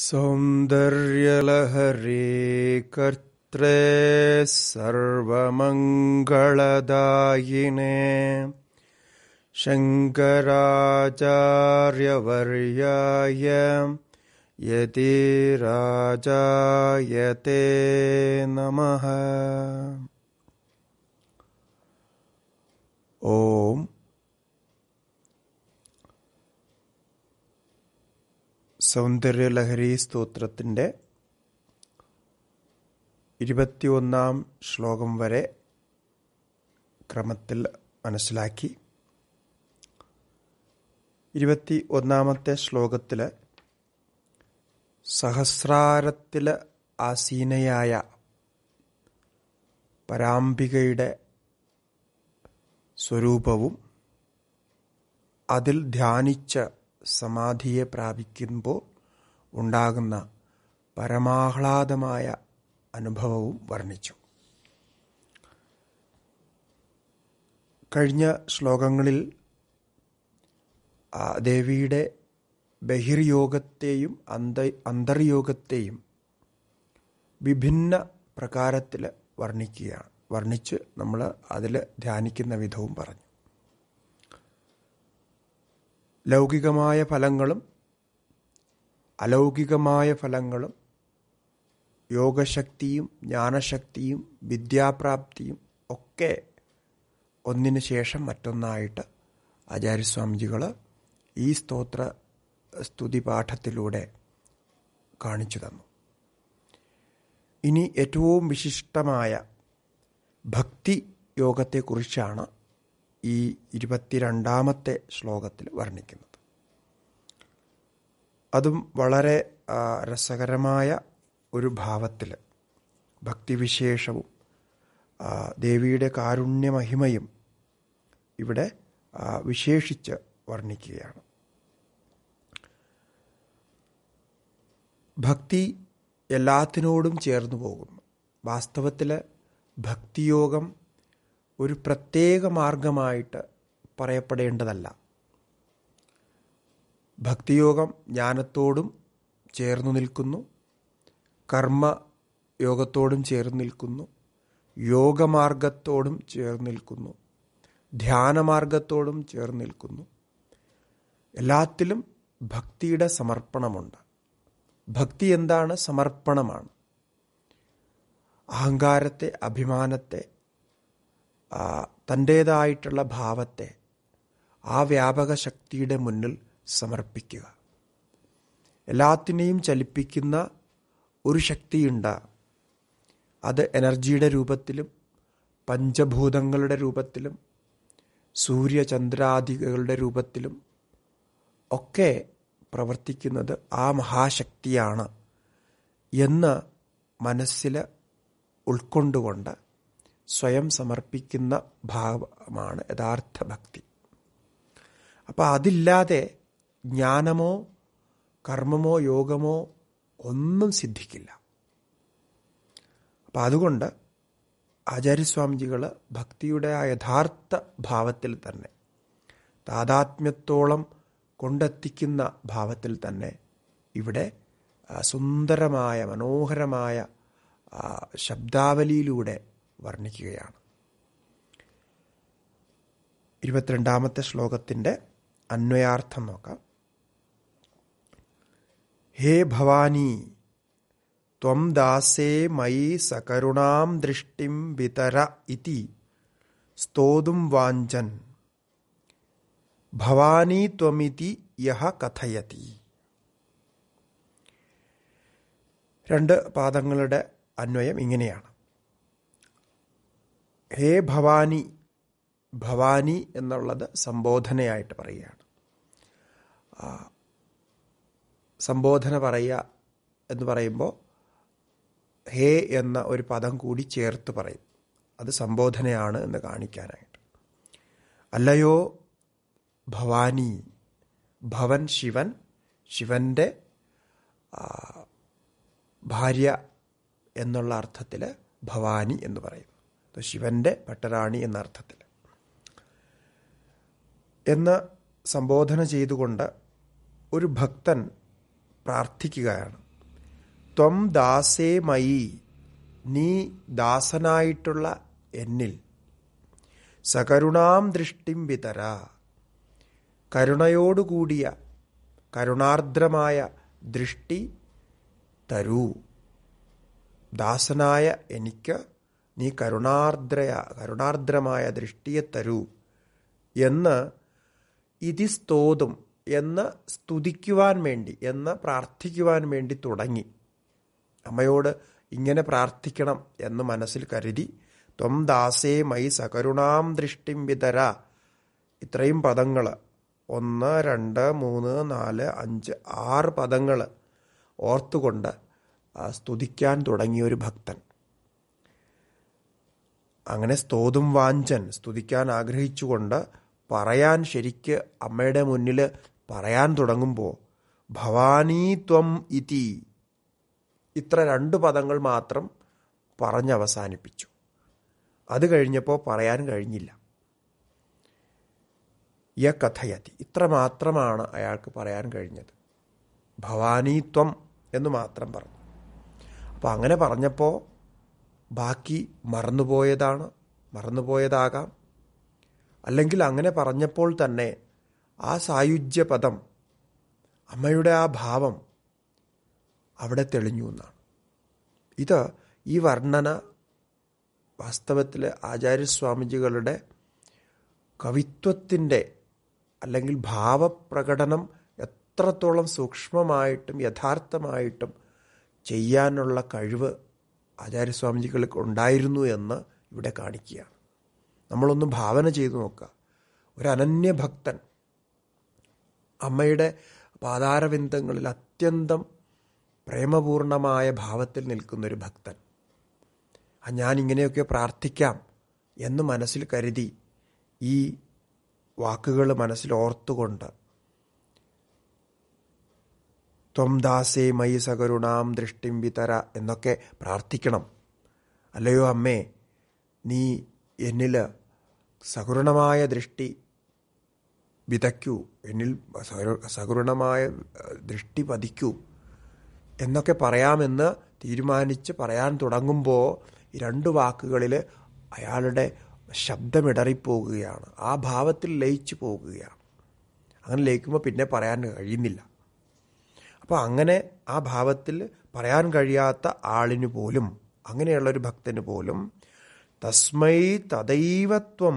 सौन्दर्यलहरी कर्त्रे सर्वमङ्गलदायिने शङ्कराचार्यवर्याय यति राजायते नमः ॐ സൗന്ദര്യലഹരി സ്തോത്രത്തിൻ്റെ ഇരുപത്തിയൊന്നാം ശ്ലോകം വരെ ക്രമത്തിൽ മനസ്സിലാക്കി ഇരുപത്തി ഒന്നാമത്തെ ശ്ലോകത്തിൽ സഹസ്രാരത്തിൽ ആസീനയായ പരാംബികയുടെ സ്വരൂപവും അതിൽ ധ്യാനിച്ച സമാധിയെ പ്രാപിക്കുമ്പോൾ ഉണ്ടാകുന്ന പരമാഹ്ലാദമായ അനുഭവവും വർണ്ണിച്ചു കഴിഞ്ഞ ശ്ലോകങ്ങളിൽ ദേവിയുടെ ബഹിർയോഗത്തെയും അന്ത അന്തർയോഗത്തെയും വിഭിന്ന പ്രകാരത്തിൽ വർണ്ണിക്കുകയാണ് വർണ്ണിച്ച് നമ്മൾ അതിൽ ധ്യാനിക്കുന്ന വിധവും പറഞ്ഞു ലൗകികമായ ഫലങ്ങളും അലൗകികമായ ഫലങ്ങളും യോഗശക്തിയും ജ്ഞാനശക്തിയും വിദ്യാപ്രാപ്തിയും ഒക്കെ ഒന്നിന് ശേഷം മറ്റൊന്നായിട്ട് ആചാര്യസ്വാമിജികൾ ഈ സ്തോത്ര സ്തുതി പാഠത്തിലൂടെ കാണിച്ചു തന്നു ഇനി ഏറ്റവും വിശിഷ്ടമായ ഭക്തി യോഗത്തെക്കുറിച്ചാണ് ഈ ഇരുപത്തിരണ്ടാമത്തെ ശ്ലോകത്തിൽ വർണ്ണിക്കുന്നത് അതും വളരെ രസകരമായ ഒരു ഭാവത്തിൽ ഭക്തിവിശേഷവും ദേവിയുടെ കാരുണ്യമഹിമയും ഇവിടെ വിശേഷിച്ച് വർണ്ണിക്കുകയാണ് ഭക്തി എല്ലാത്തിനോടും ചേർന്നു പോകുന്നു വാസ്തവത്തിൽ ഭക്തിയോഗം ഒരു പ്രത്യേക മാർഗമായിട്ട് പറയപ്പെടേണ്ടതല്ല ഭക്തിയോഗം ജ്ഞാനത്തോടും ചേർന്നു നിൽക്കുന്നു കർമ്മ യോഗത്തോടും ചേർന്ന് നിൽക്കുന്നു യോഗമാർഗത്തോടും ചേർന്ന് നിൽക്കുന്നു ധ്യാനമാർഗത്തോടും ചേർന്ന് നിൽക്കുന്നു എല്ലാത്തിലും ഭക്തിയുടെ സമർപ്പണമുണ്ട് ഭക്തി എന്താണ് സമർപ്പണമാണ് അഹങ്കാരത്തെ അഭിമാനത്തെ തൻ്റേതായിട്ടുള്ള ഭാവത്തെ ആ വ്യാപക ശക്തിയുടെ മുന്നിൽ സമർപ്പിക്കുക എല്ലാത്തിനെയും ചലിപ്പിക്കുന്ന ഒരു ശക്തിയുണ്ട് അത് എനർജിയുടെ രൂപത്തിലും പഞ്ചഭൂതങ്ങളുടെ രൂപത്തിലും സൂര്യചന്ദ്രാദികളുടെ രൂപത്തിലും ഒക്കെ പ്രവർത്തിക്കുന്നത് ആ മഹാശക്തിയാണ് എന്ന് മനസ്സിൽ ഉൾക്കൊണ്ടുകൊണ്ട് സ്വയം സമർപ്പിക്കുന്ന ഭാവമാണ് യഥാർത്ഥ ഭക്തി അപ്പോൾ അതില്ലാതെ ജ്ഞാനമോ കർമ്മമോ യോഗമോ ഒന്നും സിദ്ധിക്കില്ല അപ്പം അതുകൊണ്ട് ആചാര്യസ്വാമിജികൾ ഭക്തിയുടെ ആ യഥാർത്ഥ ഭാവത്തിൽ തന്നെ താതാത്മ്യത്തോളം കൊണ്ടെത്തിക്കുന്ന ഭാവത്തിൽ തന്നെ ഇവിടെ സുന്ദരമായ മനോഹരമായ ശബ്ദാവലിയിലൂടെ വർണ്ണിക്കുകയാണ് ഇരുപത്തിരണ്ടാമത്തെ ശ്ലോകത്തിൻ്റെ അന്വയാർത്ഥം നോക്കാം ഹേ ഭവാനി ത്വം ദാസേ മയി സകരുണാം ദൃഷ്ടിം വിതര ഇതി സ്തോതും വാഞ്ചൻ ഭവാനി ത്വമിതി യഹ കഥയതി രണ്ട് പാദങ്ങളുടെ അന്വയം ഇങ്ങനെയാണ് ഹേ ഭവാനി ഭവാനി എന്നുള്ളത് സംബോധനയായിട്ട് പറയുകയാണ് സംബോധന പറയുക എന്ന് പറയുമ്പോൾ ഹേ എന്ന ഒരു പദം കൂടി ചേർത്ത് പറയും അത് സംബോധനയാണ് എന്ന് കാണിക്കാനായിട്ട് അല്ലയോ ഭവാനി ഭവൻ ശിവൻ ശിവൻ്റെ ഭാര്യ എന്നുള്ള അർത്ഥത്തിൽ ഭവാനി എന്ന് പറയും ശിവന്റെ പട്ടരാണി എന്ന അർത്ഥത്തിൽ എന്ന് സംബോധന ചെയ്തുകൊണ്ട് ഒരു ഭക്തൻ പ്രാർത്ഥിക്കുകയാണ് ത്വം ദാസേ മയി നീ ദാസനായിട്ടുള്ള എന്നിൽ സകരുണാം ദൃഷ്ടിം വിതര കരുണയോടുകൂടിയ കരുണാർദ്രമായ ദൃഷ്ടി തരൂ ദാസനായ എനിക്ക് നീ കരുണാർദ്രയ കരുണാർദ്രമായ ദൃഷ്ടിയെ തരൂ എന്ന് ഇതി സ്തോതും എന്ന് സ്തുതിക്കുവാൻ വേണ്ടി എന്ന് പ്രാർത്ഥിക്കുവാൻ വേണ്ടി തുടങ്ങി അമ്മയോട് ഇങ്ങനെ പ്രാർത്ഥിക്കണം എന്ന് മനസ്സിൽ കരുതി ത്വം ദാസേ മൈ സകരുണാം ദൃഷ്ടിം വിതര ഇത്രയും പദങ്ങൾ ഒന്ന് രണ്ട് മൂന്ന് നാല് അഞ്ച് ആറ് പദങ്ങൾ ഓർത്തുകൊണ്ട് സ്തുതിക്കാൻ തുടങ്ങിയൊരു ഒരു ഭക്തൻ അങ്ങനെ സ്തോതും വാഞ്ചൻ സ്തുതിക്കാൻ ആഗ്രഹിച്ചുകൊണ്ട് പറയാൻ ശരിക്ക് അമ്മയുടെ മുന്നിൽ പറയാൻ തുടങ്ങുമ്പോൾ ഭവാനീത്വം ഇതി ഇത്ര രണ്ട് പദങ്ങൾ മാത്രം പറഞ്ഞവസാനിപ്പിച്ചു അത് കഴിഞ്ഞപ്പോൾ പറയാൻ കഴിഞ്ഞില്ല യ കഥയതി ഇത്ര മാത്രമാണ് അയാൾക്ക് പറയാൻ കഴിഞ്ഞത് ഭവാനീത്വം എന്ന് മാത്രം പറഞ്ഞു അപ്പോൾ അങ്ങനെ പറഞ്ഞപ്പോൾ ബാക്കി മറന്നുപോയതാണ് മറന്നുപോയതാകാം അല്ലെങ്കിൽ അങ്ങനെ പറഞ്ഞപ്പോൾ തന്നെ ആ സായുജ്യ പദം അമ്മയുടെ ആ ഭാവം അവിടെ തെളിഞ്ഞു എന്നാണ് ഇത് ഈ വർണ്ണന വാസ്തവത്തിൽ ആചാര്യസ്വാമിജികളുടെ കവിത്വത്തിൻ്റെ അല്ലെങ്കിൽ ഭാവപ്രകടനം എത്രത്തോളം സൂക്ഷ്മമായിട്ടും യഥാർത്ഥമായിട്ടും ചെയ്യാനുള്ള കഴിവ് ആചാര്യസ്വാമിജികൾക്ക് ഉണ്ടായിരുന്നു എന്ന് ഇവിടെ കാണിക്കുകയാണ് നമ്മളൊന്ന് ഭാവന ചെയ്തു നോക്കുക ഒരു അനന്യ ഭക്തൻ അമ്മയുടെ പാതാരവിന്ദങ്ങളിൽ അത്യന്തം പ്രേമപൂർണമായ ഭാവത്തിൽ ഒരു ഭക്തൻ ഞാൻ ഇങ്ങനെയൊക്കെ പ്രാർത്ഥിക്കാം എന്ന് മനസ്സിൽ കരുതി ഈ വാക്കുകൾ മനസ്സിൽ ഓർത്തുകൊണ്ട് ത്വം ദാസേ മയി സകരുണാം ദൃഷ്ടിം വിതര എന്നൊക്കെ പ്രാർത്ഥിക്കണം അല്ലയോ അമ്മേ നീ എന്നിൽ സകുരുണമായ ദൃഷ്ടി വിതയ്ക്കൂ എന്നിൽ സകുരുണമായ ദൃഷ്ടി പതിക്കൂ എന്നൊക്കെ പറയാമെന്ന് തീരുമാനിച്ച് പറയാൻ തുടങ്ങുമ്പോൾ രണ്ട് വാക്കുകളിൽ അയാളുടെ ശബ്ദമിടറിപ്പോകുകയാണ് ആ ഭാവത്തിൽ ലയിച്ചു പോകുകയാണ് അങ്ങനെ ലയിക്കുമ്പോൾ പിന്നെ പറയാൻ കഴിയുന്നില്ല അപ്പോൾ അങ്ങനെ ആ ഭാവത്തിൽ പറയാൻ കഴിയാത്ത ആളിന് പോലും അങ്ങനെയുള്ളൊരു ഭക്തന് പോലും തസ്മൈ തദൈവത്വം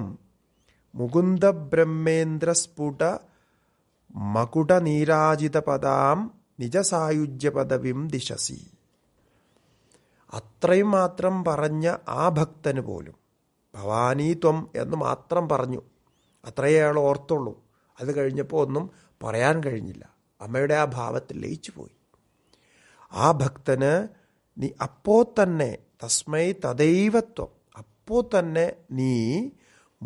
മുകുന്ദ ബ്രഹ്മേന്ദ്ര സ്ഫുട മകുടനീരാജിത പദാം നിജസായുജ്യ പദവിം ദിശസി അത്രയും മാത്രം പറഞ്ഞ ആ ഭക്തന് പോലും ഭവാനീ ത്വം എന്ന് മാത്രം പറഞ്ഞു അത്രയേ അയാൾ ഓർത്തുള്ളൂ അത് കഴിഞ്ഞപ്പോൾ ഒന്നും പറയാൻ കഴിഞ്ഞില്ല അമ്മയുടെ ആ ഭാവത്തിൽ ലയിച്ചുപോയി ആ ഭക്തന് നീ അപ്പോ തന്നെ തസ്മൈ തദൈവത്വം അപ്പോ തന്നെ നീ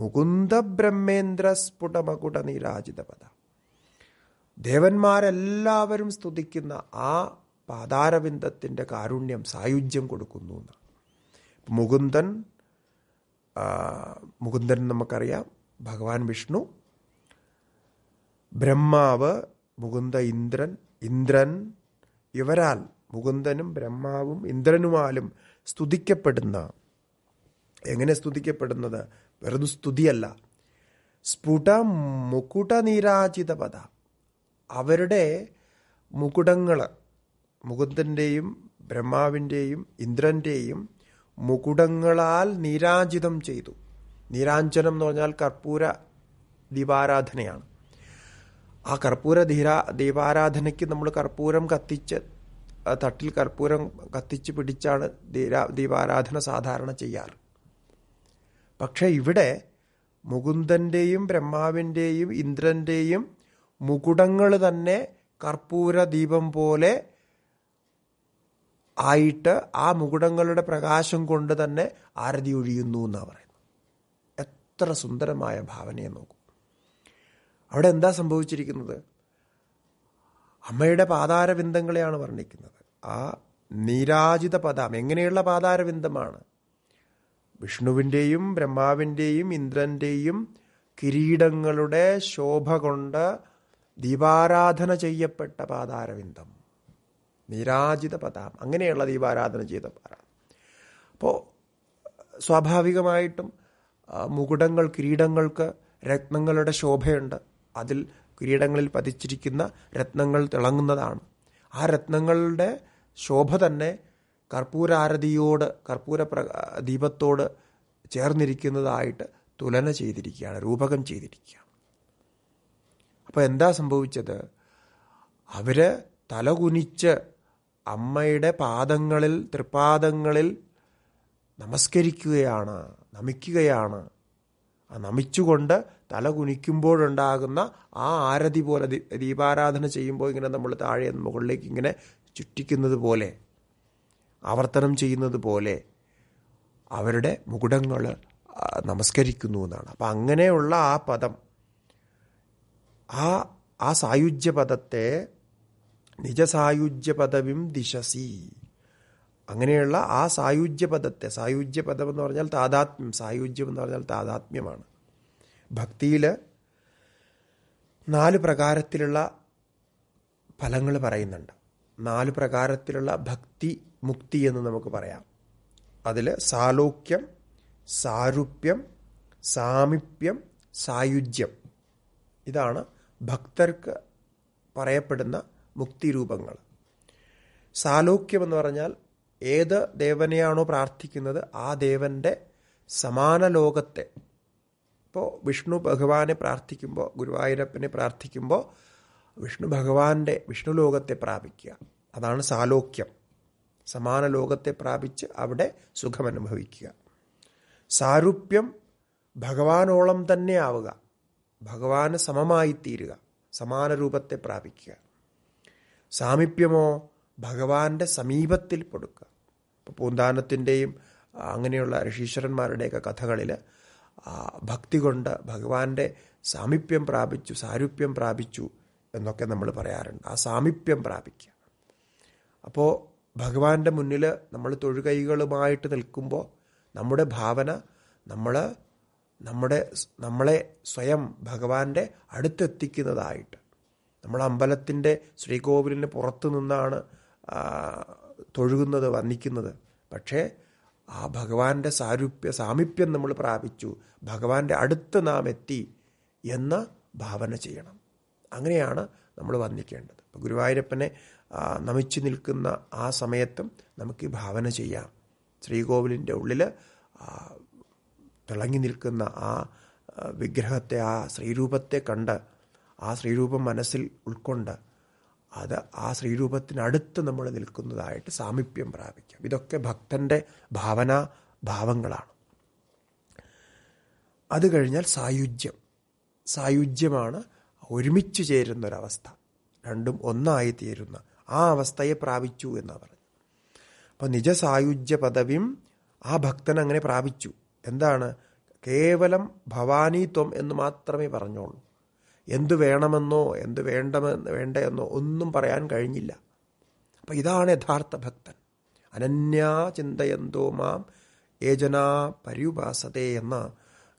മുകുന്ദ ബ്രഹ്മേന്ദ്ര സ്ഫുടമകുട പദ ദേവന്മാരെല്ലാവരും സ്തുതിക്കുന്ന ആ പാതാരവിന്ദത്തിൻ്റെ കാരുണ്യം സായുജ്യം കൊടുക്കുന്നു എന്നാണ് മുകുന്ദൻ മുകുന്ദൻ നമുക്കറിയാം ഭഗവാൻ വിഷ്ണു ബ്രഹ്മാവ് മുകുന്ദ ഇന്ദ്രൻ ഇന്ദ്രൻ ഇവരാൽ മുകുന്ദനും ബ്രഹ്മാവും ഇന്ദ്രനുമാലും സ്തുതിക്കപ്പെടുന്ന എങ്ങനെ സ്തുതിക്കപ്പെടുന്നത് വെറും സ്തുതിയല്ല സ്ഫുട മുക്കുട നീരാചിത പദ അവരുടെ മുകുടങ്ങൾ മുകുന്ദൻ്റെയും ബ്രഹ്മാവിൻ്റെയും ഇന്ദ്രൻ്റെയും മുകുടങ്ങളാൽ നീരാജിതം ചെയ്തു നീരാഞ്ജനം എന്ന് പറഞ്ഞാൽ കർപ്പൂര ദീപാരാധനയാണ് ആ കർപ്പൂര ധീരാ ദീപാരാധനയ്ക്ക് നമ്മൾ കർപ്പൂരം കത്തിച്ച് തട്ടിൽ കർപ്പൂരം കത്തിച്ച് പിടിച്ചാണ് ദീരാ ദീപാരാധന സാധാരണ ചെയ്യാറ് പക്ഷേ ഇവിടെ മുകുന്ദൻ്റെയും ബ്രഹ്മാവിൻ്റെയും ഇന്ദ്രൻ്റെയും മുകുടങ്ങൾ തന്നെ കർപ്പൂര ദീപം പോലെ ആയിട്ട് ആ മുകുടങ്ങളുടെ പ്രകാശം കൊണ്ട് തന്നെ ആരതി ഒഴിയുന്നു എന്നാണ് പറയുന്നത് എത്ര സുന്ദരമായ ഭാവനയെ നോക്കും അവിടെ എന്താ സംഭവിച്ചിരിക്കുന്നത് അമ്മയുടെ പാതാരബിന്ദങ്ങളെയാണ് വർണ്ണിക്കുന്നത് ആ നീരാജിത പദം എങ്ങനെയുള്ള പാതാരബിന്ദമാണ് വിഷ്ണുവിൻ്റെയും ബ്രഹ്മാവിൻ്റെയും ഇന്ദ്രൻ്റെയും കിരീടങ്ങളുടെ ശോഭ കൊണ്ട് ദീപാരാധന ചെയ്യപ്പെട്ട പാതാരവിന്ദം നീരാജിത പദാം അങ്ങനെയുള്ള ദീപാരാധന ചെയ്ത പാരാ അപ്പോൾ സ്വാഭാവികമായിട്ടും മുകുടങ്ങൾ കിരീടങ്ങൾക്ക് രത്നങ്ങളുടെ ശോഭയുണ്ട് അതിൽ കിരീടങ്ങളിൽ പതിച്ചിരിക്കുന്ന രത്നങ്ങൾ തിളങ്ങുന്നതാണ് ആ രത്നങ്ങളുടെ ശോഭ തന്നെ കർപ്പൂരാരതിയോട് കർപ്പൂര ദീപത്തോട് ചേർന്നിരിക്കുന്നതായിട്ട് തുലന ചെയ്തിരിക്കുകയാണ് രൂപകം ചെയ്തിരിക്കുകയാണ് അപ്പോൾ എന്താ സംഭവിച്ചത് അവർ തലകുനിച്ച് അമ്മയുടെ പാദങ്ങളിൽ തൃപാദങ്ങളിൽ നമസ്കരിക്കുകയാണ് നമിക്കുകയാണ് ആ നമിച്ചുകൊണ്ട് തലകുനിക്കുമ്പോഴുണ്ടാകുന്ന ആ ആരതി പോലെ ദീപാരാധന ചെയ്യുമ്പോൾ ഇങ്ങനെ നമ്മൾ താഴെ മുകളിലേക്ക് ഇങ്ങനെ ചുറ്റിക്കുന്നത് പോലെ ആവർത്തനം ചെയ്യുന്നത് പോലെ അവരുടെ മുകുടങ്ങൾ നമസ്കരിക്കുന്നു എന്നാണ് അപ്പം അങ്ങനെയുള്ള ആ പദം ആ ആ സായുജ്യ പദത്തെ നിജസായുജ്യ പദവിം ദിശസി അങ്ങനെയുള്ള ആ സായുജ്യ പദത്തെ സായുജ്യ പദം എന്ന് പറഞ്ഞാൽ താതാത്മ്യം സായുജ്യം എന്ന് പറഞ്ഞാൽ താതാത്മ്യമാണ് ഭക്തിയിൽ നാല് പ്രകാരത്തിലുള്ള ഫലങ്ങൾ പറയുന്നുണ്ട് നാല് പ്രകാരത്തിലുള്ള ഭക്തി മുക്തി എന്ന് നമുക്ക് പറയാം അതിൽ സാലോക്യം സാരൂപ്യം സാമീപ്യം സായുജ്യം ഇതാണ് ഭക്തർക്ക് പറയപ്പെടുന്ന മുക്തിരൂപങ്ങൾ സാലോക്യം എന്ന് പറഞ്ഞാൽ ഏത് ദേവനെയാണോ പ്രാർത്ഥിക്കുന്നത് ആ ദേവന്റെ സമാന ലോകത്തെ ഇപ്പോൾ വിഷ്ണു ഭഗവാനെ പ്രാർത്ഥിക്കുമ്പോൾ ഗുരുവായൂരപ്പനെ പ്രാർത്ഥിക്കുമ്പോൾ വിഷ്ണു ഭഗവാന്റെ വിഷ്ണു ലോകത്തെ പ്രാപിക്കുക അതാണ് സാലോക്യം സമാന ലോകത്തെ പ്രാപിച്ച് അവിടെ സുഖമനുഭവിക്കുക സാരൂപ്യം ഭഗവാനോളം തന്നെ ആവുക ഭഗവാന് സമമായിത്തീരുക സമാന രൂപത്തെ പ്രാപിക്കുക സാമീപ്യമോ ഭഗവാന്റെ സമീപത്തിൽ പെടുക ഇപ്പോൾ പൂന്താനത്തിൻ്റെയും അങ്ങനെയുള്ള ഋഷീശ്വരന്മാരുടെയൊക്കെ കഥകളിൽ ഭക്തി കൊണ്ട് ഭഗവാന്റെ സാമീപ്യം പ്രാപിച്ചു സാരൂപ്യം പ്രാപിച്ചു എന്നൊക്കെ നമ്മൾ പറയാറുണ്ട് ആ സാമീപ്യം പ്രാപിക്കുക അപ്പോൾ ഭഗവാന്റെ മുന്നിൽ നമ്മൾ തൊഴുകൈകളുമായിട്ട് നിൽക്കുമ്പോൾ നമ്മുടെ ഭാവന നമ്മൾ നമ്മുടെ നമ്മളെ സ്വയം ഭഗവാന്റെ അടുത്തെത്തിക്കുന്നതായിട്ട് നമ്മൾ അമ്പലത്തിൻ്റെ ശ്രീകോവിലിന് പുറത്തു നിന്നാണ് തൊഴുകുന്നത് വന്നിക്കുന്നത് പക്ഷേ ആ ഭഗവാന്റെ സാരൂപ്യ സാമീപ്യം നമ്മൾ പ്രാപിച്ചു ഭഗവാന്റെ അടുത്ത് നാം എത്തി എന്ന ഭാവന ചെയ്യണം അങ്ങനെയാണ് നമ്മൾ വന്നിക്കേണ്ടത് ഇപ്പോൾ ഗുരുവായൂരപ്പനെ നമിച്ചു നിൽക്കുന്ന ആ സമയത്തും നമുക്ക് ഈ ഭാവന ചെയ്യാം ശ്രീകോവിലിൻ്റെ ഉള്ളിൽ തിളങ്ങി നിൽക്കുന്ന ആ വിഗ്രഹത്തെ ആ ശ്രീരൂപത്തെ കണ്ട് ആ ശ്രീരൂപം മനസ്സിൽ ഉൾക്കൊണ്ട് അത് ആ ശ്രീരൂപത്തിനടുത്ത് നമ്മൾ നിൽക്കുന്നതായിട്ട് സാമീപ്യം പ്രാപിക്കാം ഇതൊക്കെ ഭക്തൻ്റെ ഭാവനാ ഭാവങ്ങളാണ് അത് കഴിഞ്ഞാൽ സായുജ്യം സായുജ്യമാണ് ഒരുമിച്ച് ചേരുന്ന ഒരവസ്ഥ രണ്ടും ഒന്നായി തീരുന്ന ആ അവസ്ഥയെ പ്രാപിച്ചു എന്നാണ് പറഞ്ഞു അപ്പം നിജസായുജ്യ പദവിയും ആ ഭക്തൻ അങ്ങനെ പ്രാപിച്ചു എന്താണ് കേവലം ഭവാനീത്വം എന്ന് മാത്രമേ പറഞ്ഞുള്ളൂ എന്ത് വേണമെന്നോ എന്ത് വേണ്ടമെന്ന് വേണ്ടയെന്നോ ഒന്നും പറയാൻ കഴിഞ്ഞില്ല അപ്പം ഇതാണ് യഥാർത്ഥ ഭക്തൻ അനന്യാ ചിന്തയന്തോ മാം ഏജന പര്യുപാസതേ എന്ന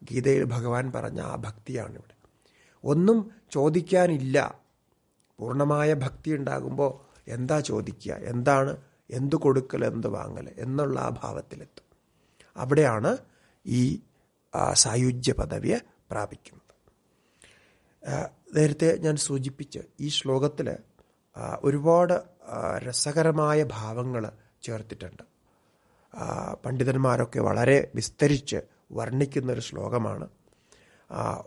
ഗീതയിൽ ഭഗവാൻ പറഞ്ഞ ആ ഭക്തിയാണ് ഇവിടെ ഒന്നും ചോദിക്കാനില്ല പൂർണ്ണമായ ഭക്തി ഉണ്ടാകുമ്പോൾ എന്താ ചോദിക്കുക എന്താണ് എന്ത് കൊടുക്കൽ എന്ത് വാങ്ങൽ എന്നുള്ള ആ ഭാവത്തിലെത്തും അവിടെയാണ് ഈ സായുജ്യ പദവിയെ പ്രാപിക്കുന്നത് നേരത്തെ ഞാൻ സൂചിപ്പിച്ച് ഈ ശ്ലോകത്തിൽ ഒരുപാട് രസകരമായ ഭാവങ്ങൾ ചേർത്തിട്ടുണ്ട് പണ്ഡിതന്മാരൊക്കെ വളരെ വിസ്തരിച്ച് വർണ്ണിക്കുന്ന ഒരു ശ്ലോകമാണ്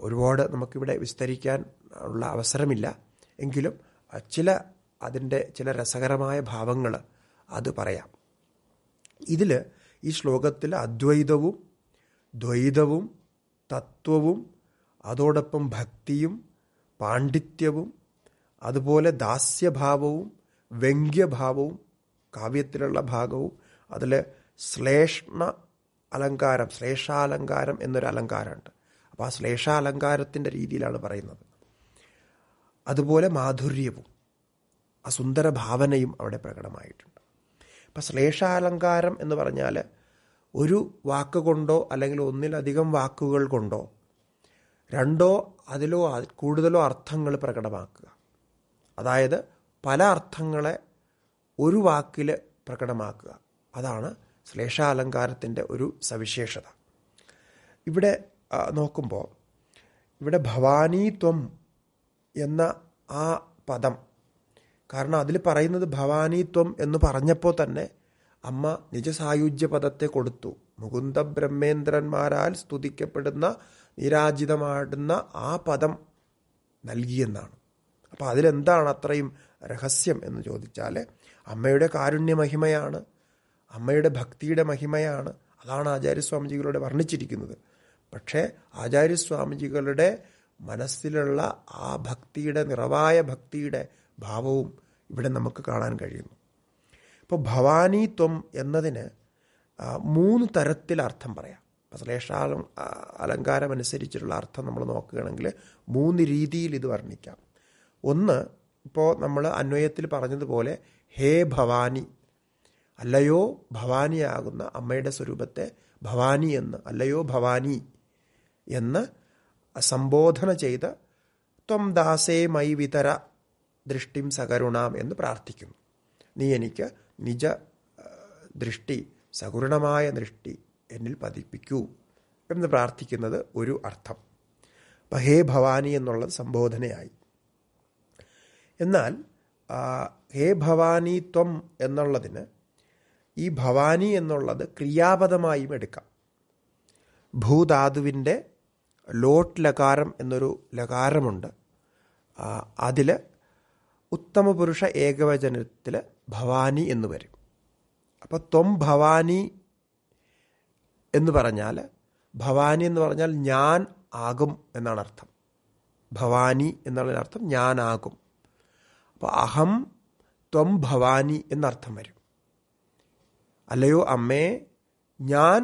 ഒരുപാട് നമുക്കിവിടെ വിസ്തരിക്കാൻ ഉള്ള അവസരമില്ല എങ്കിലും ചില അതിൻ്റെ ചില രസകരമായ ഭാവങ്ങൾ അത് പറയാം ഇതിൽ ഈ ശ്ലോകത്തിൽ അദ്വൈതവും ദ്വൈതവും തത്വവും അതോടൊപ്പം ഭക്തിയും പാണ്ഡിത്യവും അതുപോലെ ദാസ്യഭാവവും വ്യംഗ്യഭാവവും കാവ്യത്തിലുള്ള ഭാഗവും അതിൽ ശ്ലേഷ്ണ അലങ്കാരം ശ്ലേഷാലങ്കാരം എന്നൊരു അലങ്കാരമുണ്ട് അപ്പോൾ ആ ശ്ലേഷാലങ്കാരത്തിൻ്റെ രീതിയിലാണ് പറയുന്നത് അതുപോലെ മാധുര്യവും ആ സുന്ദര ഭാവനയും അവിടെ പ്രകടമായിട്ടുണ്ട് അപ്പം ശ്ലേഷാലങ്കാരം എന്ന് പറഞ്ഞാൽ ഒരു വാക്കുകൊണ്ടോ അല്ലെങ്കിൽ ഒന്നിലധികം വാക്കുകൾ കൊണ്ടോ രണ്ടോ അതിലോ കൂടുതലോ അർത്ഥങ്ങൾ പ്രകടമാക്കുക അതായത് പല അർത്ഥങ്ങളെ ഒരു വാക്കിൽ പ്രകടമാക്കുക അതാണ് ശ്ലേഷാലങ്കാരത്തിൻ്റെ ഒരു സവിശേഷത ഇവിടെ നോക്കുമ്പോൾ ഇവിടെ ഭവാനീത്വം എന്ന ആ പദം കാരണം അതിൽ പറയുന്നത് ഭവാനീത്വം എന്ന് പറഞ്ഞപ്പോൾ തന്നെ അമ്മ നിജസായുജ്യ പദത്തെ കൊടുത്തു മുകുന്ദ ബ്രഹ്മേന്ദ്രന്മാരാൽ സ്തുതിക്കപ്പെടുന്ന നിരാജിതമാടുന്ന ആ പദം നൽകിയെന്നാണ് അപ്പോൾ അതിലെന്താണ് അത്രയും രഹസ്യം എന്ന് ചോദിച്ചാൽ അമ്മയുടെ കാരുണ്യ മഹിമയാണ് അമ്മയുടെ ഭക്തിയുടെ മഹിമയാണ് അതാണ് ആചാര്യസ്വാമിജികളുടെ വർണ്ണിച്ചിരിക്കുന്നത് പക്ഷേ ആചാര്യസ്വാമിജികളുടെ മനസ്സിലുള്ള ആ ഭക്തിയുടെ നിറവായ ഭക്തിയുടെ ഭാവവും ഇവിടെ നമുക്ക് കാണാൻ കഴിയുന്നു ഇപ്പോൾ ഭവാനി ത്വം എന്നതിന് മൂന്ന് തരത്തിൽ അർത്ഥം പറയാം ശ്ലേഷാലം അലങ്കാരമനുസരിച്ചിട്ടുള്ള അർത്ഥം നമ്മൾ നോക്കുകയാണെങ്കിൽ മൂന്ന് രീതിയിൽ ഇത് വർണ്ണിക്കാം ഒന്ന് ഇപ്പോൾ നമ്മൾ അന്വയത്തിൽ പറഞ്ഞതുപോലെ ഹേ ഭവാനി അല്ലയോ ഭവാനിയാകുന്ന അമ്മയുടെ സ്വരൂപത്തെ ഭവാനി എന്ന് അല്ലയോ ഭവാനി എന്ന് സംബോധന ചെയ്ത് ത്വം ദാസേ മൈ വിതര ദൃഷ്ടിം സകരുണാം എന്ന് പ്രാർത്ഥിക്കുന്നു നീ എനിക്ക് നിജ ദൃഷ്ടി സകുരുണമായ ദൃഷ്ടി എന്നിൽ പതിപ്പിക്കൂ എന്ന് പ്രാർത്ഥിക്കുന്നത് ഒരു അർത്ഥം അപ്പം ഹേ ഭവാനി എന്നുള്ളത് സംബോധനയായി എന്നാൽ ഹേ ഭവാനി ത്വം എന്നുള്ളതിന് ഈ ഭവാനി എന്നുള്ളത് ക്രിയാപദമായും എടുക്കാം ഭൂധാതുവിൻ്റെ ലോട്ട് ലകാരം എന്നൊരു ലകാരമുണ്ട് അതിൽ ഉത്തമപുരുഷ ഏകവചനത്തിൽ ഭവാനി എന്ന് വരും അപ്പോൾ ത്വം ഭവാനി എന്ന് പറഞ്ഞാൽ ഭവാനി എന്ന് പറഞ്ഞാൽ ഞാൻ ആകും എന്നാണ് അർത്ഥം ഭവാനി എന്നുള്ളതിനർത്ഥം ഞാനാകും അപ്പോൾ അഹം ത്വം ഭവാനി എന്നർത്ഥം വരും അല്ലയോ അമ്മേ ഞാൻ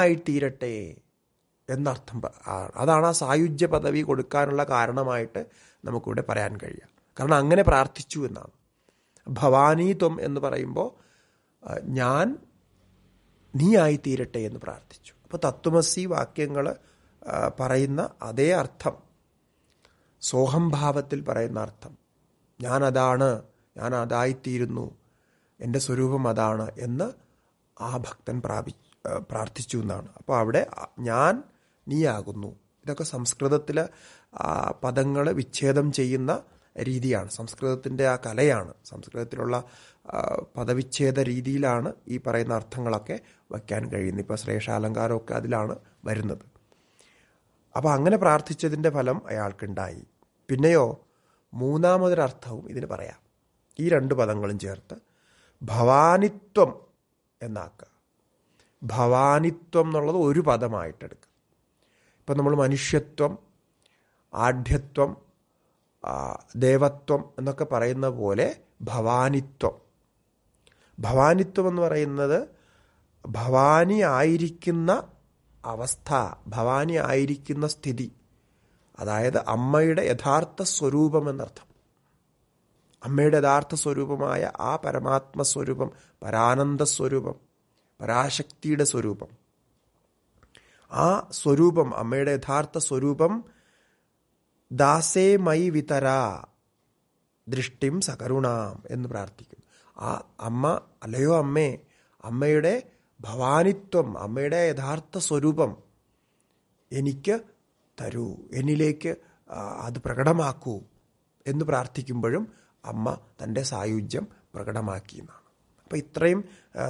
ആയിട്ടീരട്ടെ എന്നർത്ഥം അതാണ് ആ സായുജ്യ പദവി കൊടുക്കാനുള്ള കാരണമായിട്ട് നമുക്കിവിടെ പറയാൻ കഴിയുക കാരണം അങ്ങനെ പ്രാർത്ഥിച്ചു എന്നാണ് ഭവാനി ത്വം എന്ന് പറയുമ്പോൾ ഞാൻ നീയായിത്തീരട്ടെ എന്ന് പ്രാർത്ഥിച്ചു അപ്പോൾ തത്വമസി വാക്യങ്ങൾ പറയുന്ന അതേ അർത്ഥം സോഹംഭാവത്തിൽ പറയുന്ന അർത്ഥം ഞാനതാണ് ഞാൻ അതായിത്തീരുന്നു എൻ്റെ സ്വരൂപം അതാണ് എന്ന് ആ ഭക്തൻ പ്രാപി പ്രാർത്ഥിച്ചു എന്നാണ് അപ്പോൾ അവിടെ ഞാൻ നീയാകുന്നു ഇതൊക്കെ സംസ്കൃതത്തിലെ പദങ്ങൾ വിച്ഛേദം ചെയ്യുന്ന രീതിയാണ് സംസ്കൃതത്തിൻ്റെ ആ കലയാണ് സംസ്കൃതത്തിലുള്ള പദവിച്ഛേദ രീതിയിലാണ് ഈ പറയുന്ന അർത്ഥങ്ങളൊക്കെ വയ്ക്കാൻ കഴിയുന്നത് ഇപ്പോൾ ശ്രേഷാലങ്കാരമൊക്കെ അതിലാണ് വരുന്നത് അപ്പോൾ അങ്ങനെ പ്രാർത്ഥിച്ചതിൻ്റെ ഫലം അയാൾക്കുണ്ടായി പിന്നെയോ മൂന്നാമതൊരർത്ഥവും ഇതിന് പറയാം ഈ രണ്ട് പദങ്ങളും ചേർത്ത് ഭവാനിത്വം എന്നാക്കുക ഭവാനിത്വം എന്നുള്ളത് ഒരു പദമായിട്ടെടുക്കുക ഇപ്പം നമ്മൾ മനുഷ്യത്വം ആഢ്യത്വം ദേവത്വം എന്നൊക്കെ പറയുന്ന പോലെ ഭവാനിത്വം ഭവാനിത്വം എന്ന് പറയുന്നത് ഭവാനി ആയിരിക്കുന്ന അവസ്ഥ ഭവാനി ആയിരിക്കുന്ന സ്ഥിതി അതായത് അമ്മയുടെ യഥാർത്ഥ സ്വരൂപം എന്നർത്ഥം അമ്മയുടെ യഥാർത്ഥ സ്വരൂപമായ ആ പരമാത്മ സ്വരൂപം പരാനന്ദ സ്വരൂപം പരാശക്തിയുടെ സ്വരൂപം ആ സ്വരൂപം അമ്മയുടെ യഥാർത്ഥ സ്വരൂപം ദാസേ മൈ വിതരാ ദൃഷ്ടിം സകരുണാം എന്ന് പ്രാർത്ഥിക്കും ആ അമ്മ അല്ലയോ അമ്മേ അമ്മയുടെ ഭവാനിത്വം അമ്മയുടെ യഥാർത്ഥ സ്വരൂപം എനിക്ക് തരൂ എന്നിലേക്ക് അത് പ്രകടമാക്കൂ എന്ന് പ്രാർത്ഥിക്കുമ്പോഴും അമ്മ തൻ്റെ സായുജ്യം പ്രകടമാക്കി എന്നാണ് അപ്പോൾ ഇത്രയും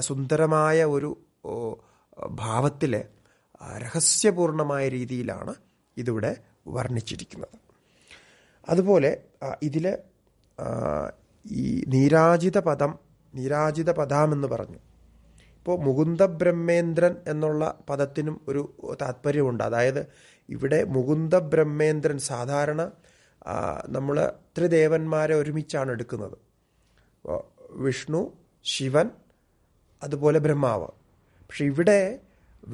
സുന്ദരമായ ഒരു ഭാവത്തിൽ രഹസ്യപൂർണമായ രീതിയിലാണ് ഇതിവിടെ വർണ്ണിച്ചിരിക്കുന്നത് അതുപോലെ ഇതിൽ ഈ നീരാജിത പദം നീരാജിത പദാമെന്ന് പറഞ്ഞു ഇപ്പോൾ മുകുന്ദ ബ്രഹ്മേന്ദ്രൻ എന്നുള്ള പദത്തിനും ഒരു താത്പര്യമുണ്ട് അതായത് ഇവിടെ മുകുന്ദ ബ്രഹ്മേന്ദ്രൻ സാധാരണ നമ്മൾ ത്രിദേവന്മാരെ ഒരുമിച്ചാണ് എടുക്കുന്നത് വിഷ്ണു ശിവൻ അതുപോലെ ബ്രഹ്മാവ് പക്ഷെ ഇവിടെ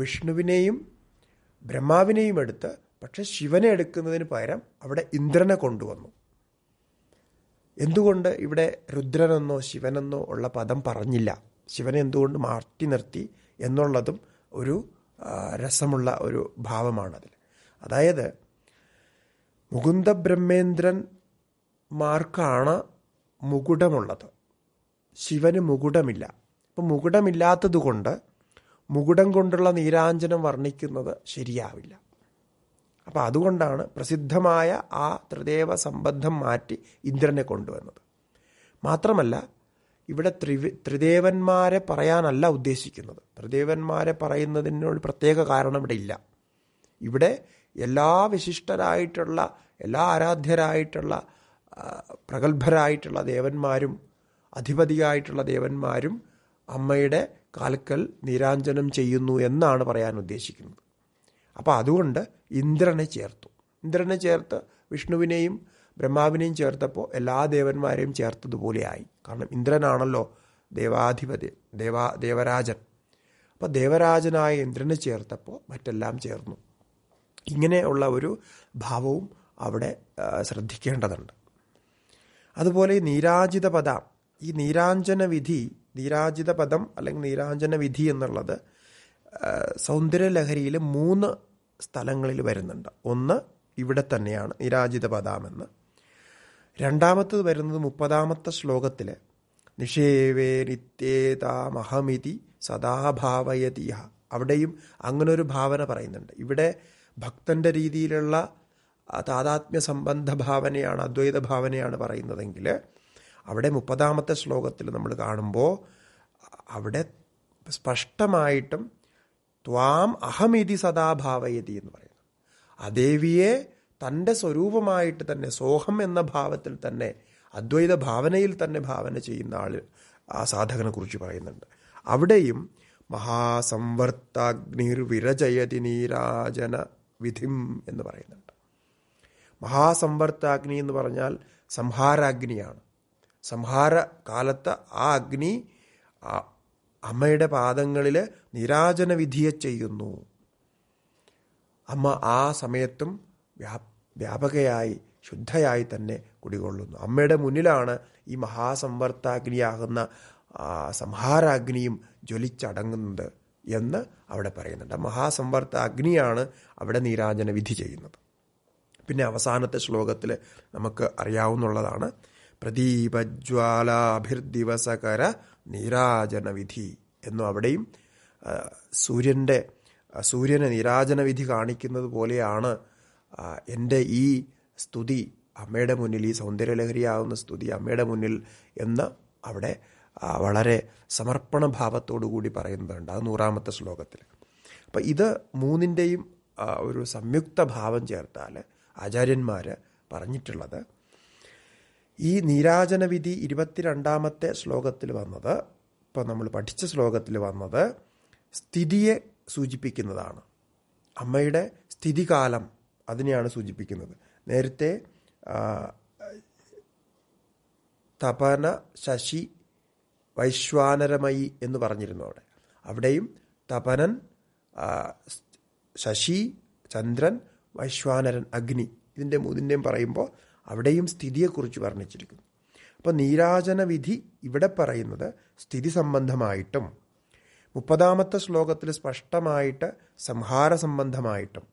വിഷ്ണുവിനെയും ബ്രഹ്മാവിനെയും എടുത്ത് പക്ഷെ ശിവനെ എടുക്കുന്നതിന് പകരം അവിടെ ഇന്ദ്രനെ കൊണ്ടുവന്നു എന്തുകൊണ്ട് ഇവിടെ രുദ്രനെന്നോ ശിവനെന്നോ ഉള്ള പദം പറഞ്ഞില്ല ശിവനെ എന്തുകൊണ്ട് മാറ്റി നിർത്തി എന്നുള്ളതും ഒരു രസമുള്ള ഒരു ഭാവമാണതിൽ അതായത് മുകുന്ദ ബ്രഹ്മേന്ദ്രന്മാർക്കാണ് മുകുടമുള്ളത് ശിവന് മുകുടമില്ല അപ്പം മുകുടമില്ലാത്തതുകൊണ്ട് മുകുടം കൊണ്ടുള്ള നീരാഞ്ജനം വർണ്ണിക്കുന്നത് ശരിയാവില്ല അപ്പോൾ അതുകൊണ്ടാണ് പ്രസിദ്ധമായ ആ ത്രിദേവ സംബന്ധം മാറ്റി ഇന്ദ്രനെ കൊണ്ടുവന്നത് മാത്രമല്ല ഇവിടെ ത്രിവി ത്രിദേവന്മാരെ പറയാനല്ല ഉദ്ദേശിക്കുന്നത് ത്രിദേവന്മാരെ പറയുന്നതിനൊരു പ്രത്യേക കാരണം ഇവിടെ ഇല്ല ഇവിടെ എല്ലാ വിശിഷ്ടരായിട്ടുള്ള എല്ലാ ആരാധ്യരായിട്ടുള്ള പ്രഗത്ഭരായിട്ടുള്ള ദേവന്മാരും അധിപതിയായിട്ടുള്ള ദേവന്മാരും അമ്മയുടെ കാൽക്കൽ നീരാഞ്ജനം ചെയ്യുന്നു എന്നാണ് പറയാൻ ഉദ്ദേശിക്കുന്നത് അപ്പോൾ അതുകൊണ്ട് ഇന്ദ്രനെ ചേർത്തു ഇന്ദ്രനെ ചേർത്ത് വിഷ്ണുവിനെയും ബ്രഹ്മാവിനെയും ചേർത്തപ്പോൾ എല്ലാ ദേവന്മാരെയും ചേർത്തതുപോലെയായി കാരണം ഇന്ദ്രനാണല്ലോ ദേവാധിപതി ദേവാ ദേവരാജൻ അപ്പോൾ ദേവരാജനായ ഇന്ദ്രനെ ചേർത്തപ്പോൾ മറ്റെല്ലാം ചേർന്നു ഇങ്ങനെയുള്ള ഒരു ഭാവവും അവിടെ ശ്രദ്ധിക്കേണ്ടതുണ്ട് അതുപോലെ നീരാജിത പദം ഈ നീരാഞ്ജന വിധി നീരാജിത പദം അല്ലെങ്കിൽ നീരാഞ്ജന വിധി എന്നുള്ളത് സൗന്ദര്യലഹരിയിൽ മൂന്ന് സ്ഥലങ്ങളിൽ വരുന്നുണ്ട് ഒന്ന് ഇവിടെ തന്നെയാണ് നിരാജിത പദാമെന്ന് രണ്ടാമത്തത് വരുന്നത് മുപ്പതാമത്തെ ശ്ലോകത്തിൽ നിഷേവേ നിത്യേതാമഹമിതി സദാഭാവയതിയ അവിടെയും അങ്ങനൊരു ഭാവന പറയുന്നുണ്ട് ഇവിടെ ഭക്തന്റെ രീതിയിലുള്ള താതാത്മ്യ സംബന്ധ ഭാവനയാണ് അദ്വൈത ഭാവനയാണ് പറയുന്നതെങ്കിൽ അവിടെ മുപ്പതാമത്തെ ശ്ലോകത്തിൽ നമ്മൾ കാണുമ്പോൾ അവിടെ സ്പഷ്ടമായിട്ടും ത്വാം അഹമിതി സദാഭാവയതി എന്ന് പറയുന്നു ആ ദേവിയെ തൻ്റെ സ്വരൂപമായിട്ട് തന്നെ സോഹം എന്ന ഭാവത്തിൽ തന്നെ അദ്വൈത ഭാവനയിൽ തന്നെ ഭാവന ചെയ്യുന്ന ആൾ ആ സാധകനെ കുറിച്ച് പറയുന്നുണ്ട് അവിടെയും മഹാസംവർത്താഗ്നിർവിരജയതി നീരാജന വിധിം എന്ന് പറയുന്നുണ്ട് മഹാസംവർത്താഗ്നി എന്ന് പറഞ്ഞാൽ സംഹാരാഗ്നിയാണ് സംഹാര കാലത്ത് ആ അഗ്നി അമ്മയുടെ പാദങ്ങളിൽ നിരാജന വിധിയെ ചെയ്യുന്നു അമ്മ ആ സമയത്തും വ്യാപകയായി ശുദ്ധയായി തന്നെ കുടികൊള്ളുന്നു അമ്മയുടെ മുന്നിലാണ് ഈ മഹാസംവർത്താഗ്നിയാകുന്ന സംഹാരാഗ്നിയും ജ്വലിച്ചടങ്ങുന്നത് എന്ന് അവിടെ പറയുന്നുണ്ട് മഹാസംവർത്ത അഗ്നിയാണ് അവിടെ നീരാജന വിധി ചെയ്യുന്നത് പിന്നെ അവസാനത്തെ ശ്ലോകത്തിൽ നമുക്ക് അറിയാവുന്നുള്ളതാണ് പ്രദീപജ്വാലാഭിർദിവസകര നീരാജന വിധി എന്നും അവിടെയും സൂര്യൻ്റെ സൂര്യനെ നീരാജന വിധി കാണിക്കുന്നത് പോലെയാണ് എൻ്റെ ഈ സ്തുതി അമ്മയുടെ മുന്നിൽ ഈ സൗന്ദര്യലഹരിയാവുന്ന സ്തുതി അമ്മയുടെ മുന്നിൽ എന്ന് അവിടെ വളരെ സമർപ്പണ ഭാവത്തോടു കൂടി പറയുന്നുണ്ട് അത് നൂറാമത്തെ ശ്ലോകത്തിൽ അപ്പം ഇത് മൂന്നിൻ്റെയും ഒരു സംയുക്ത ഭാവം ചേർത്താൽ ആചാര്യന്മാർ പറഞ്ഞിട്ടുള്ളത് ഈ നീരാജനവിധി ഇരുപത്തിരണ്ടാമത്തെ ശ്ലോകത്തിൽ വന്നത് ഇപ്പം നമ്മൾ പഠിച്ച ശ്ലോകത്തിൽ വന്നത് സ്ഥിതിയെ സൂചിപ്പിക്കുന്നതാണ് അമ്മയുടെ സ്ഥിതികാലം അതിനെയാണ് സൂചിപ്പിക്കുന്നത് നേരത്തെ തപന ശശി വൈശ്വാനരമയി എന്ന് പറഞ്ഞിരുന്നു അവിടെ അവിടെയും തപനൻ ശശി ചന്ദ്രൻ വൈശ്വാനരൻ അഗ്നി ഇതിൻ്റെ മൂന്നിൻ്റെയും പറയുമ്പോൾ അവിടെയും സ്ഥിതിയെക്കുറിച്ച് വർണ്ണിച്ചിരിക്കുന്നു അപ്പോൾ നീരാജന വിധി ഇവിടെ പറയുന്നത് സ്ഥിതി സംബന്ധമായിട്ടും മുപ്പതാമത്തെ ശ്ലോകത്തിൽ സ്പഷ്ടമായിട്ട് സംഹാര സംബന്ധമായിട്ടും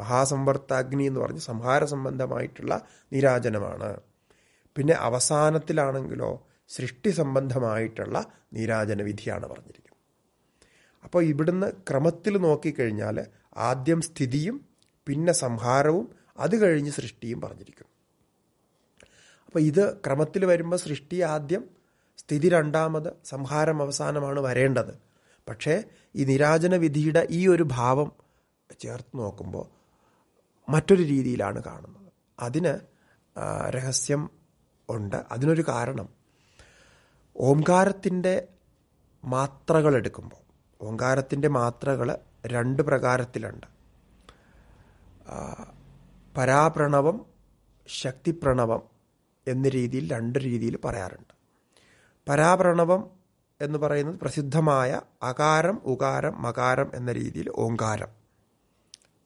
മഹാസംവർത്താഗ്നി എന്ന് പറഞ്ഞ് സംഹാര സംബന്ധമായിട്ടുള്ള നീരാജനമാണ് പിന്നെ അവസാനത്തിലാണെങ്കിലോ സൃഷ്ടി സംബന്ധമായിട്ടുള്ള നീരാജന വിധിയാണ് പറഞ്ഞിരിക്കുന്നത് അപ്പോൾ ഇവിടുന്ന് ക്രമത്തിൽ നോക്കിക്കഴിഞ്ഞാൽ ആദ്യം സ്ഥിതിയും പിന്നെ സംഹാരവും അത് കഴിഞ്ഞ് സൃഷ്ടിയും പറഞ്ഞിരിക്കുന്നു അപ്പം ഇത് ക്രമത്തിൽ വരുമ്പോൾ സൃഷ്ടി ആദ്യം സ്ഥിതി രണ്ടാമത് സംഹാരം അവസാനമാണ് വരേണ്ടത് പക്ഷേ ഈ നിരാജന വിധിയുടെ ഈ ഒരു ഭാവം ചേർത്ത് നോക്കുമ്പോൾ മറ്റൊരു രീതിയിലാണ് കാണുന്നത് അതിന് രഹസ്യം ഉണ്ട് അതിനൊരു കാരണം ഓംകാരത്തിൻ്റെ മാത്രകൾ എടുക്കുമ്പോൾ ഓങ്കാരത്തിൻ്റെ മാത്രകൾ രണ്ട് പ്രകാരത്തിലുണ്ട് പരാപ്രണവം ശക്തിപ്രണവം എന്ന രീതിയിൽ രണ്ട് രീതിയിൽ പറയാറുണ്ട് പരാപ്രണവം എന്ന് പറയുന്നത് പ്രസിദ്ധമായ അകാരം ഉകാരം മകാരം എന്ന രീതിയിൽ ഓങ്കാരം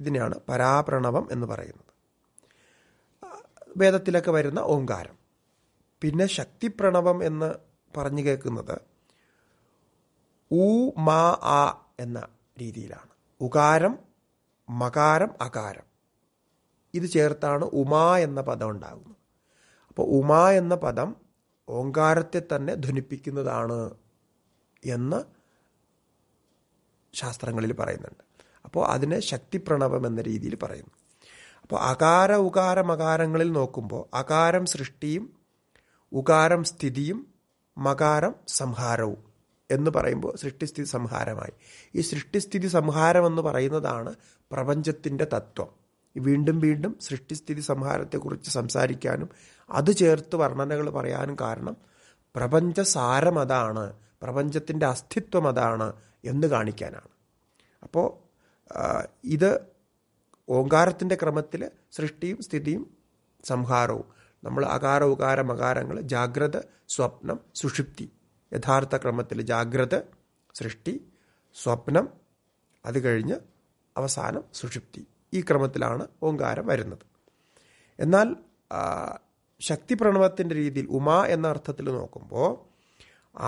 ഇതിനെയാണ് പരാപ്രണവം എന്ന് പറയുന്നത് വേദത്തിലൊക്കെ വരുന്ന ഓങ്കാരം പിന്നെ ശക്തിപ്രണവം എന്ന് പറഞ്ഞു കേൾക്കുന്നത് ഊ മാ ആ എന്ന രീതിയിലാണ് ഉകാരം മകാരം അകാരം ഇത് ചേർത്താണ് ഉമാ എന്ന പദം ഉണ്ടാകുന്നത് അപ്പോൾ ഉമ എന്ന പദം ഓങ്കാരത്തെ തന്നെ ധ്വനിപ്പിക്കുന്നതാണ് എന്ന് ശാസ്ത്രങ്ങളിൽ പറയുന്നുണ്ട് അപ്പോൾ അതിനെ ശക്തി പ്രണവം എന്ന രീതിയിൽ പറയുന്നു അപ്പോൾ അകാര ഉകാര മകാരങ്ങളിൽ നോക്കുമ്പോൾ അകാരം സൃഷ്ടിയും ഉകാരം സ്ഥിതിയും മകാരം സംഹാരവും എന്ന് പറയുമ്പോൾ സൃഷ്ടിസ്ഥിതി സംഹാരമായി ഈ സൃഷ്ടിസ്ഥിതി സംഹാരം എന്ന് പറയുന്നതാണ് പ്രപഞ്ചത്തിൻ്റെ തത്വം വീണ്ടും വീണ്ടും സൃഷ്ടിസ്ഥിതി സംഹാരത്തെക്കുറിച്ച് സംസാരിക്കാനും അത് ചേർത്ത് വർണ്ണനകൾ പറയാനും കാരണം പ്രപഞ്ചസാരം അതാണ് പ്രപഞ്ചത്തിൻ്റെ അസ്തിത്വം അതാണ് എന്ന് കാണിക്കാനാണ് അപ്പോൾ ഇത് ഓങ്കാരത്തിൻ്റെ ക്രമത്തിൽ സൃഷ്ടിയും സ്ഥിതിയും സംഹാരവും നമ്മൾ അകാര ഉകാര മകാരങ്ങൾ ജാഗ്രത സ്വപ്നം സുഷുപ്തി യഥാർത്ഥ ക്രമത്തിൽ ജാഗ്രത സൃഷ്ടി സ്വപ്നം അത് കഴിഞ്ഞ് അവസാനം സുഷുപ്തി ഈ ക്രമത്തിലാണ് ഓങ്കാരം വരുന്നത് എന്നാൽ ശക്തി പ്രണവത്തിന്റെ രീതിയിൽ ഉമ എന്ന അർത്ഥത്തിൽ നോക്കുമ്പോൾ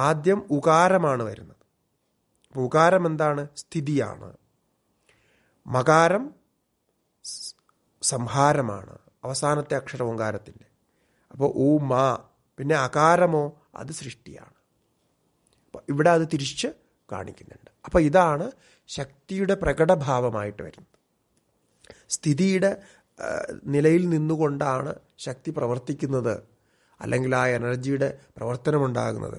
ആദ്യം ഉകാരമാണ് വരുന്നത് ഉകാരം എന്താണ് സ്ഥിതിയാണ് മകാരം സംഹാരമാണ് അവസാനത്തെ അക്ഷര ഓങ്കാരത്തിൻ്റെ അപ്പോൾ ഊ മാ പിന്നെ അകാരമോ അത് സൃഷ്ടിയാണ് അപ്പോൾ ഇവിടെ അത് തിരിച്ച് കാണിക്കുന്നുണ്ട് അപ്പോൾ ഇതാണ് ശക്തിയുടെ പ്രകടഭാവമായിട്ട് വരുന്നത് സ്ഥിതിയുടെ നിലയിൽ നിന്നുകൊണ്ടാണ് ശക്തി പ്രവർത്തിക്കുന്നത് അല്ലെങ്കിൽ ആ എനർജിയുടെ പ്രവർത്തനമുണ്ടാകുന്നത്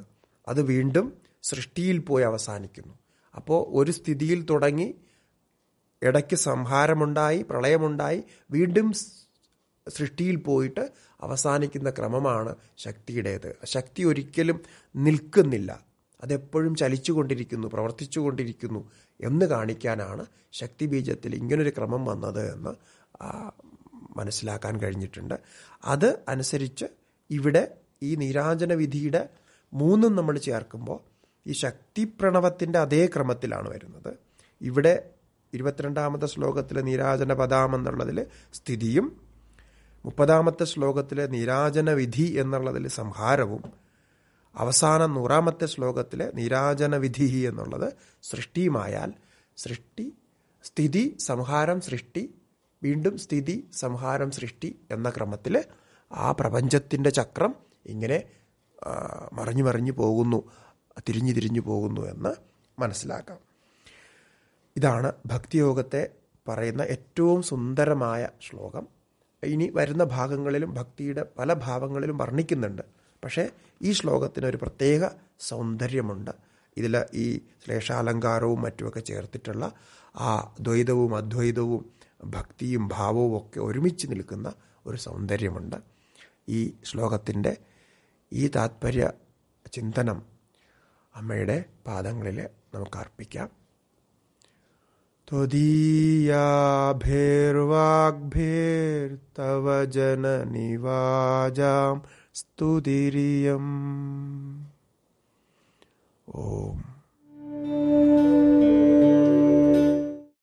അത് വീണ്ടും സൃഷ്ടിയിൽ പോയി അവസാനിക്കുന്നു അപ്പോൾ ഒരു സ്ഥിതിയിൽ തുടങ്ങി ഇടയ്ക്ക് സംഹാരമുണ്ടായി പ്രളയമുണ്ടായി വീണ്ടും സൃഷ്ടിയിൽ പോയിട്ട് അവസാനിക്കുന്ന ക്രമമാണ് ശക്തിയുടേത് ശക്തി ഒരിക്കലും നിൽക്കുന്നില്ല അതെപ്പോഴും ചലിച്ചുകൊണ്ടിരിക്കുന്നു പ്രവർത്തിച്ചുകൊണ്ടിരിക്കുന്നു എന്ന് കാണിക്കാനാണ് ശക്തി ബീജത്തിൽ ഇങ്ങനൊരു ക്രമം വന്നത് എന്ന് മനസ്സിലാക്കാൻ കഴിഞ്ഞിട്ടുണ്ട് അത് അനുസരിച്ച് ഇവിടെ ഈ നീരാജന വിധിയുടെ മൂന്നും നമ്മൾ ചേർക്കുമ്പോൾ ഈ ശക്തി പ്രണവത്തിൻ്റെ അതേ ക്രമത്തിലാണ് വരുന്നത് ഇവിടെ ഇരുപത്തിരണ്ടാമത്തെ ശ്ലോകത്തിലെ നീരാജന പദാമെന്നുള്ളതിൽ സ്ഥിതിയും മുപ്പതാമത്തെ ശ്ലോകത്തിലെ നീരാജന വിധി എന്നുള്ളതിൽ സംഹാരവും അവസാന നൂറാമത്തെ ശ്ലോകത്തിലെ നീരാജന വിധി എന്നുള്ളത് സൃഷ്ടിയുമായാൽ സൃഷ്ടി സ്ഥിതി സംഹാരം സൃഷ്ടി വീണ്ടും സ്ഥിതി സംഹാരം സൃഷ്ടി എന്ന ക്രമത്തിൽ ആ പ്രപഞ്ചത്തിൻ്റെ ചക്രം ഇങ്ങനെ മറിഞ്ഞു മറിഞ്ഞു പോകുന്നു തിരിഞ്ഞു തിരിഞ്ഞു പോകുന്നു എന്ന് മനസ്സിലാക്കാം ഇതാണ് ഭക്തിയോഗത്തെ പറയുന്ന ഏറ്റവും സുന്ദരമായ ശ്ലോകം ഇനി വരുന്ന ഭാഗങ്ങളിലും ഭക്തിയുടെ പല ഭാവങ്ങളിലും വർണ്ണിക്കുന്നുണ്ട് പക്ഷേ ഈ ശ്ലോകത്തിന് ഒരു പ്രത്യേക സൗന്ദര്യമുണ്ട് ഇതിൽ ഈ ശ്ലേഷാലങ്കാരവും മറ്റുമൊക്കെ ചേർത്തിട്ടുള്ള ആ ദ്വൈതവും അദ്വൈതവും ഭക്തിയും ഭാവവും ഒക്കെ ഒരുമിച്ച് നിൽക്കുന്ന ഒരു സൗന്ദര്യമുണ്ട് ഈ ശ്ലോകത്തിൻ്റെ ഈ താത്പര്യ ചിന്തനം അമ്മയുടെ പാദങ്ങളിൽ നമുക്ക് അർപ്പിക്കാം ത്വദീയാഭിർവാഗ്ഭിർത്തവ ജനനിവാജാം സ്തുതിരിയം ഓം